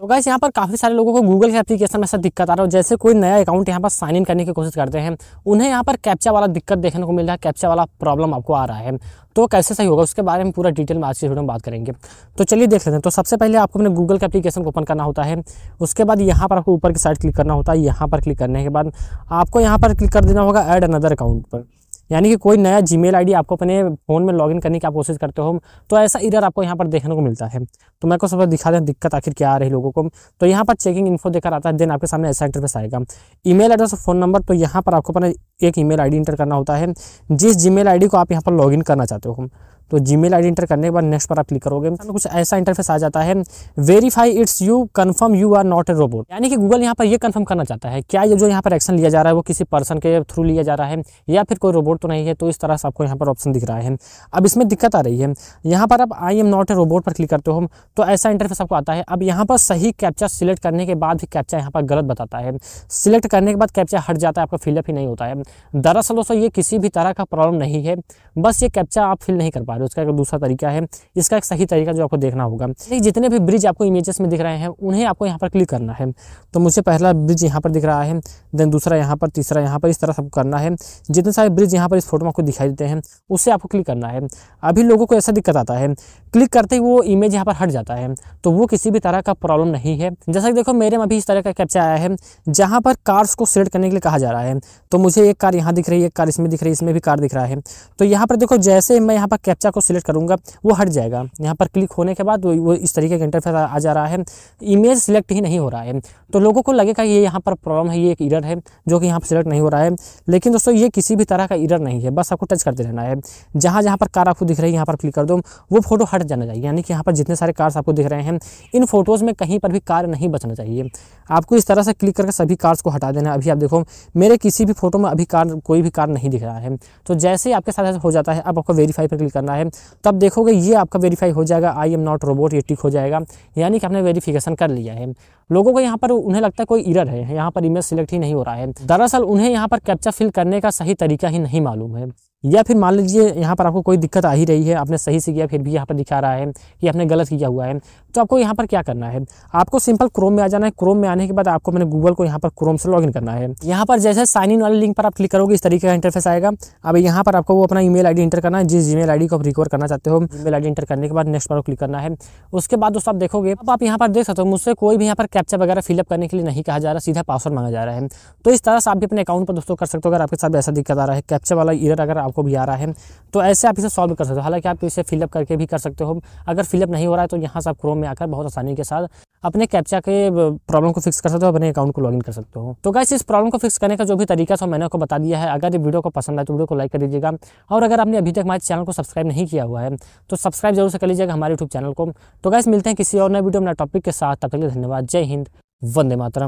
तो गैस यहाँ पर काफ़ी सारे लोगों को गूगल के एप्लीकेशन में ऐसा दिक्कत आ रहा है जैसे कोई नया अकाउंट यहाँ पर साइन इन करने की कोशिश करते हैं उन्हें यहाँ पर कैप्चा वाला दिक्कत देखने को मिल रहा है कैप्चा वाला प्रॉब्लम आपको आ रहा है तो कैसे सही होगा उसके बारे में पूरा डिटेल में आज की वीडियो में बात करेंगे तो चलिए देख लेते हैं तो सबसे पहले आपको अपने गूगल के एप्लीकेशन को ओपन करना होता है उसके बाद यहाँ पर आपको ऊपर की साइड क्लिक करना होता है यहाँ पर क्लिक करने के बाद आपको यहाँ पर क्लिक कर देना होगा एड अनदर अकाउंट पर यानी कि कोई नया जी मेल आपको अपने फ़ोन में लॉगिन करने की आप कोशिश करते हो तो ऐसा इधर आपको यहाँ पर देखने को मिलता है तो मैं को सब दिखा दें दिक्कत आखिर क्या आ रही लोगों को तो यहाँ पर चेकिंग इन्फो देकर आता है देन आपके सामने ऐसा इंटरफेस आएगा ई एड्रेस और फ़ोन नंबर तो यहाँ पर आपको अपना एक ई मेल इंटर करना होता है जिस जी मेल को आप यहाँ पर लॉग करना चाहते हो तो जी मेल एंटर करने के बाद नेक्स्ट पर आप क्लिक करोगे कुछ ऐसा इंटरफेस आ जाता है verify it's you confirm you are not a robot यानी कि गूगल यहाँ पर यह कन्फर्म करना चाहता है क्या ये जो यहाँ पर एक्शन लिया जा रहा है वो किसी पर्सन के थ्रू लिया जा रहा है या फिर कोई रोबोट तो नहीं है तो इस तरह से आपको यहाँ पर ऑप्शन दिख रहा है अब इसमें दिक्कत आ रही है यहाँ पर आप I am not a robot पर क्लिक करते हो तो ऐसा इंटरफेस आपको आता है अब यहाँ पर सही कैप्चा सिलेक्ट करने के बाद भी कैप्चा यहाँ पर गलत बताता है सिलेक्ट करने के बाद कैप्चा हट जाता है आपका फिलअप ही नहीं होता है दरअसल दोस्तों ये किसी भी तरह का प्रॉब्लम नहीं है बस ये कैप्चा आप फिल नहीं कर पा रहे हो उसका एक दूसरा तरीका है इसका एक सही तरीका जो आपको देखना होगा जितने भी ब्रिज आपको इमेजेस में दिख रहे हैं उन्हें आपको यहाँ पर क्लिक करना है तो मुझे पहला ब्रिज यहाँ पर दिख रहा है देन दूसरा यहाँ पर तीसरा यहाँ पर इस तरह सब करना है जितने सारे ब्रिज यहाँ पर इस फोटो में आपको दिखाई देते हैं उससे आपको क्लिक करना है अभी लोगों को ऐसा दिक्कत आता है क्लिक करते ही वो इमेज यहाँ पर हट जाता है तो वो किसी भी तरह का प्रॉब्लम नहीं है जैसा कि देखो मेरे में अभी इस तरह का कैप्चा आया है जहाँ पर कार्स को सिलेक्ट करने के लिए कहा जा रहा है तो मुझे एक कार यहाँ दिख रही है एक कार इसमें दिख रही है इसमें भी कार दिख रहा है तो यहाँ पर देखो जैसे मैं यहाँ पर कैप्चा हिस्सा को सिलेक्ट करूँगा वो हट जाएगा यहाँ पर क्लिक होने के बाद वो इस तरीके का इंटरफेस आ जा रहा है इमेज सिलेक्ट ही नहीं हो रहा है तो लोगों को लगेगा ये यहाँ पर प्रॉब्लम है ये एक इरर है जो कि यहाँ पर सिलेक्ट नहीं हो रहा है लेकिन दोस्तों ये किसी भी तरह का इरर नहीं है बस आपको टच करते रहना है जहाँ जहाँ पर कार आपको दिख रही है यहाँ पर क्लिक कर दो वो फोटो हट जाना चाहिए यानी कि यहाँ पर जितने सारे कार्स आपको दिख रहे हैं इन फोटोज़ में कहीं पर भी कार नहीं बचना चाहिए आपको इस तरह से क्लिक करके सभी कार्स को हटा देना है अभी आप देखो मेरे किसी भी फोटो में अभी कार कोई भी कार नहीं दिख रहा है तो जैसे ही आपके साथ हो जाता है अब आपको वेरीफाई पर क्लिक करना है है तब देखोगे ये आपका वेरीफाई हो जाएगा आई एम नॉट रोबोट ये टिक हो जाएगा यानी कि आपने वेरीफिकेशन कर लिया है लोगों को यहाँ पर उन्हें लगता है कोई इरर है यहाँ पर इमेज सिलेक्ट ही नहीं हो रहा है दरअसल उन्हें यहाँ पर कैप्चा फिल करने का सही तरीका ही नहीं मालूम है या फिर मान लीजिए यहाँ पर आपको कोई दिक्कत आ ही रही है आपने सही से किया फिर भी यहाँ पर दिखा रहा है कि आपने गलत किया हुआ है तो आपको यहाँ पर क्या करना है आपको सिंपल क्रोम में आ जाना है क्रोम में आने के बाद आपको मैंने गूगल को यहाँ पर क्रोम से लॉगिन करना है यहाँ पर जैसे साइन इन वाले लिंक पर आप क्लिक करोगे इस तरीके का इंटरफेस आएगा अब यहाँ पर आपको वो अपना ई मेल इंटर करना है जिस जीमेल मेल को आप रिकवर करना चाहते हो ई मेल इंटर करने के बाद नेक्स्ट पर क्लिक करना है उसके बाद दोस्तों आप देखोगे अब आप यहाँ पर देख सकते हो मुझसे कोई भी यहाँ पर कैप्चा वगैरह फिलअप करने के लिए नहीं कहा जा रहा सीधा पासवर्ड मांगा जा रहा है तो इस तरह से आप भी अपने अकाउंट पर दोस्तों कर सकते हो अगर आपके साथ ऐसा दिक्कत आ रहा है कैप्चा वाला ईयर अगर आपको भी आ रहा है तो ऐसे आप इसे सॉल्व कर सकते हो हालांकि आप इसे फिलअप करके भी कर सकते हो अगर फिलअप नहीं हो रहा है तो यहाँ से आप क्रोम में आकर बहुत आसानी के साथ अपने कैप्चा के प्रॉब्लम को फिक्स कर सकते हो अपने अकाउंट को लॉगिन कर सकते हो तो गाइस इस प्रॉब्लम को फिक्स करने का जो भी तरीका था मैंने आपको बता दिया है अगर ये वीडियो को पसंद आए तो वीडियो को लाइक कर दीजिएगा और अगर आपने अभी तक हमारे चैनल को सब्सक्राइब नहीं किया हुआ है तो सब्सक्राइब जरूर से कर लीजिएगा हमारे यूट्यूब चैनल को तो गाइस मिलते हैं किसी और नए वीडियो में नए टॉपिक के साथ तब धन्यवाद जय हिंद वंदे मातरम